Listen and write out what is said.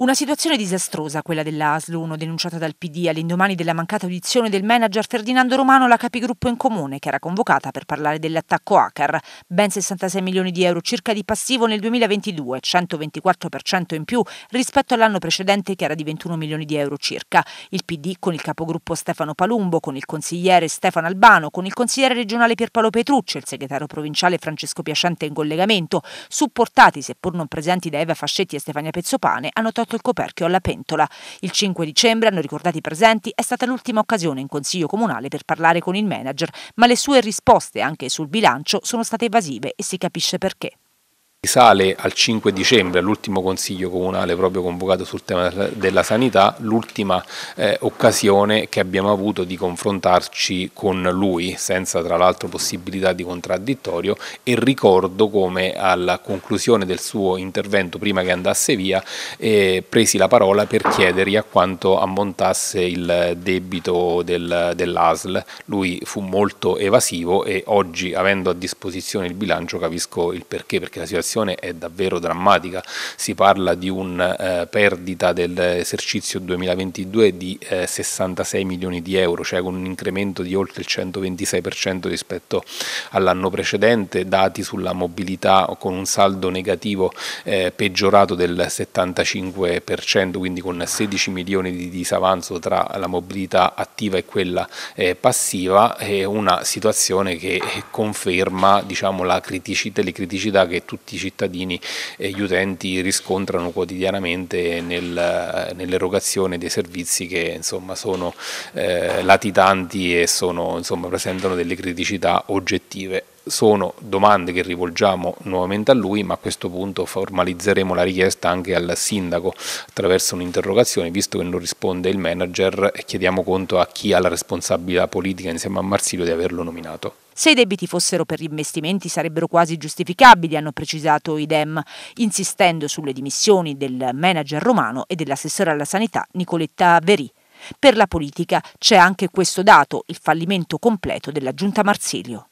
Una situazione disastrosa quella dell'ASL 1 denunciata dal PD all'indomani della mancata audizione del manager Ferdinando Romano alla capigruppo in comune che era convocata per parlare dell'attacco hacker. Ben 66 milioni di euro circa di passivo nel 2022, 124% in più rispetto all'anno precedente che era di 21 milioni di euro circa. Il PD con il capogruppo Stefano Palumbo, con il consigliere Stefano Albano, con il consigliere regionale Pierpaolo Petrucci e il segretario provinciale Francesco Piacente in collegamento, supportati seppur non presenti da Eva Fascetti e Stefania Pezzopane, hanno tolto sotto il coperchio alla pentola. Il 5 dicembre, hanno ricordato i presenti, è stata l'ultima occasione in Consiglio Comunale per parlare con il manager, ma le sue risposte anche sul bilancio sono state evasive e si capisce perché. Risale al 5 dicembre, all'ultimo consiglio comunale proprio convocato sul tema della sanità, l'ultima eh, occasione che abbiamo avuto di confrontarci con lui, senza tra l'altro possibilità di contraddittorio e ricordo come alla conclusione del suo intervento prima che andasse via eh, presi la parola per chiedergli a quanto ammontasse il debito del, dell'ASL. Lui fu molto evasivo e oggi avendo a disposizione il bilancio capisco il perché, perché la situazione situazione è davvero drammatica, si parla di una eh, perdita dell'esercizio 2022 di eh, 66 milioni di euro, cioè con un incremento di oltre il 126% rispetto all'anno precedente, dati sulla mobilità con un saldo negativo eh, peggiorato del 75%, quindi con 16 milioni di disavanzo tra la mobilità attiva e quella eh, passiva, è una situazione che conferma diciamo, criticità, le criticità che tutti cittadini e gli utenti riscontrano quotidianamente nel, nell'erogazione dei servizi che insomma, sono eh, latitanti e sono, insomma, presentano delle criticità oggettive sono domande che rivolgiamo nuovamente a lui, ma a questo punto formalizzeremo la richiesta anche al sindaco attraverso un'interrogazione, visto che non risponde il manager e chiediamo conto a chi ha la responsabilità politica insieme a Marsilio di averlo nominato. Se i debiti fossero per gli investimenti sarebbero quasi giustificabili, hanno precisato i DEM, insistendo sulle dimissioni del manager romano e dell'assessore alla sanità Nicoletta Verì. Per la politica c'è anche questo dato, il fallimento completo della giunta Marsilio.